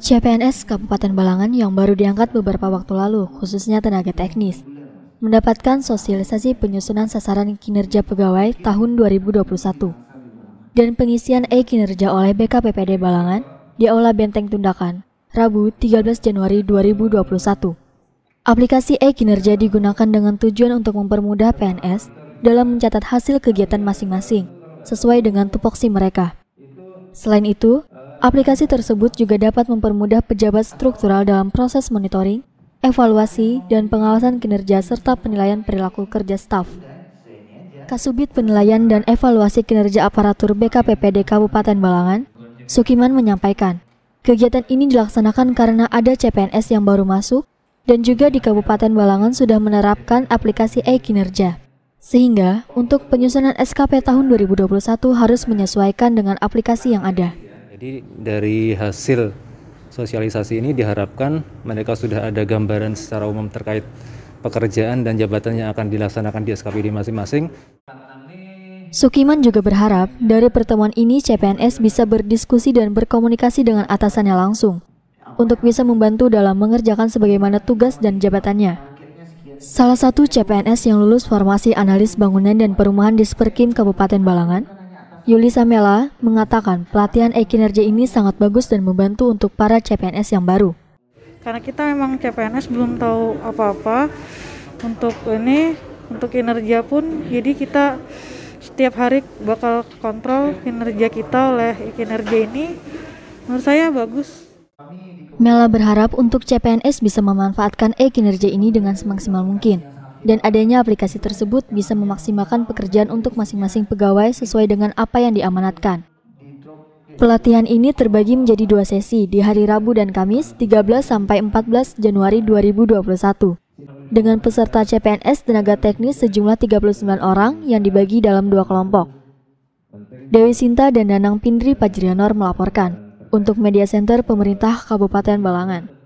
CPNS Kabupaten Balangan yang baru diangkat beberapa waktu lalu, khususnya tenaga teknis, mendapatkan sosialisasi penyusunan sasaran kinerja pegawai tahun 2021 dan pengisian e-kinerja oleh BKPPD Balangan di Aula Benteng Tundakan, Rabu 13 Januari 2021. Aplikasi e-kinerja digunakan dengan tujuan untuk mempermudah PNS dalam mencatat hasil kegiatan masing-masing sesuai dengan tupoksi mereka. Selain itu, Aplikasi tersebut juga dapat mempermudah pejabat struktural dalam proses monitoring, evaluasi, dan pengawasan kinerja serta penilaian perilaku kerja staf. Kasubit Penilaian dan Evaluasi Kinerja Aparatur BKPPD Kabupaten Balangan, Sukiman menyampaikan, kegiatan ini dilaksanakan karena ada CPNS yang baru masuk dan juga di Kabupaten Balangan sudah menerapkan aplikasi e-kinerja. Sehingga, untuk penyusunan SKP tahun 2021 harus menyesuaikan dengan aplikasi yang ada. Jadi dari hasil sosialisasi ini diharapkan mereka sudah ada gambaran secara umum terkait pekerjaan dan jabatan yang akan dilaksanakan di SKPD masing-masing. Sukiman juga berharap dari pertemuan ini CPNS bisa berdiskusi dan berkomunikasi dengan atasannya langsung untuk bisa membantu dalam mengerjakan sebagaimana tugas dan jabatannya. Salah satu CPNS yang lulus formasi analis bangunan dan perumahan di Sperkim Kabupaten Balangan, Yulisa Mela mengatakan pelatihan e-kinerja ini sangat bagus dan membantu untuk para CPNS yang baru. Karena kita memang CPNS belum tahu apa-apa untuk ini, untuk kinerja pun, jadi kita setiap hari bakal kontrol kinerja kita oleh e-kinerja ini. Menurut saya bagus. Mela berharap untuk CPNS bisa memanfaatkan e-kinerja ini dengan semaksimal mungkin dan adanya aplikasi tersebut bisa memaksimalkan pekerjaan untuk masing-masing pegawai sesuai dengan apa yang diamanatkan. Pelatihan ini terbagi menjadi dua sesi di hari Rabu dan Kamis 13 sampai 14 Januari 2021 dengan peserta CPNS tenaga teknis sejumlah 39 orang yang dibagi dalam dua kelompok. Dewi Sinta dan Danang Pindri Pajrianor melaporkan untuk Media Center Pemerintah Kabupaten Balangan.